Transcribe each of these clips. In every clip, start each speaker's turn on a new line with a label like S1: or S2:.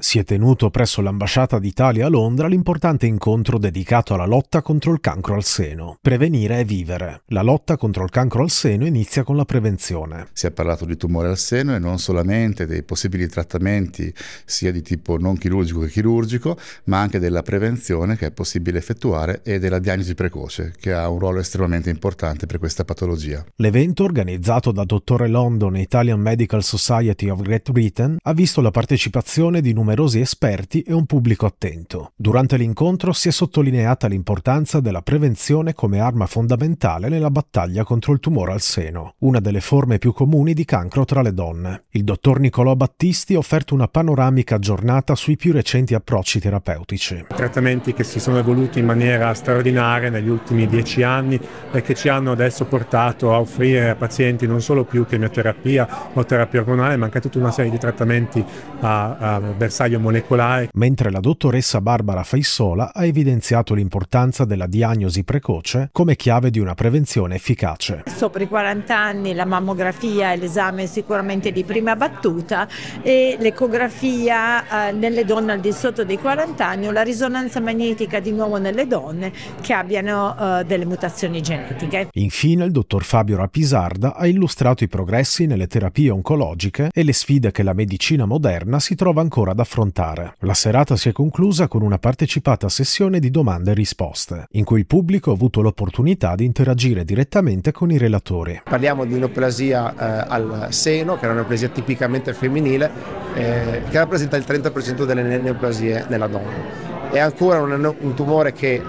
S1: Si è tenuto presso l'ambasciata d'Italia a Londra l'importante incontro dedicato alla lotta contro il cancro al seno. Prevenire e vivere. La lotta contro il cancro al
S2: seno inizia con la prevenzione. Si è parlato di tumore al seno e non solamente dei possibili trattamenti sia di tipo non chirurgico che chirurgico, ma anche della prevenzione che è possibile effettuare e della diagnosi precoce, che ha un ruolo estremamente importante per questa patologia.
S1: L'evento organizzato da Dottore London e Italian Medical Society of Great Britain ha visto la partecipazione di numerosi numerosi esperti e un pubblico attento. Durante l'incontro si è sottolineata l'importanza della prevenzione come arma fondamentale nella battaglia contro il tumore al seno, una delle forme più comuni di cancro tra le donne. Il dottor Nicolò Battisti ha offerto una panoramica aggiornata sui più recenti approcci terapeutici.
S2: Trattamenti che si sono evoluti in maniera straordinaria negli ultimi dieci anni e che ci hanno adesso portato a
S1: offrire a pazienti non solo più chemioterapia o terapia ormonale, ma anche tutta una serie di trattamenti a, a bersaglio molecolare. Mentre la dottoressa Barbara Faissola ha evidenziato l'importanza della diagnosi precoce come chiave di una prevenzione efficace.
S3: Sopra i 40 anni la mammografia è l'esame sicuramente di prima battuta e l'ecografia eh, nelle donne al di sotto dei 40 anni o la risonanza magnetica di nuovo nelle donne che abbiano eh, delle mutazioni genetiche.
S1: Infine il dottor Fabio Rapisarda ha illustrato i progressi nelle terapie oncologiche e le sfide che la medicina moderna si trova ancora da affrontare. La serata si è conclusa con una partecipata sessione di domande e risposte, in cui il pubblico ha avuto l'opportunità di interagire direttamente con i relatori.
S4: Parliamo di neoplasia eh, al seno, che è una neoplasia tipicamente femminile, eh, che rappresenta il 30% delle neoplasie nella donna è ancora un, un tumore che eh,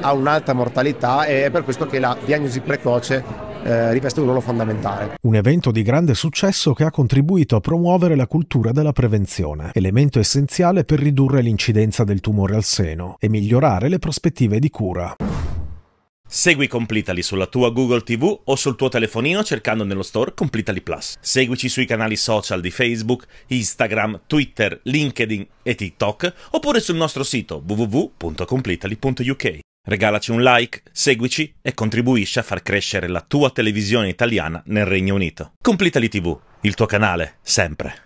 S4: ha un'alta mortalità e è per questo che la diagnosi precoce eh, riveste un ruolo fondamentale.
S1: Un evento di grande successo che ha contribuito a promuovere la cultura della prevenzione, elemento essenziale per ridurre l'incidenza del tumore al seno e migliorare le prospettive di cura.
S5: Segui Completely sulla tua Google TV o sul tuo telefonino cercando nello store Completely Plus. Seguici sui canali social di Facebook, Instagram, Twitter, LinkedIn e TikTok oppure sul nostro sito www.completely.uk. Regalaci un like, seguici e contribuisci a far crescere la tua televisione italiana nel Regno Unito. Complitali TV, il tuo canale, sempre.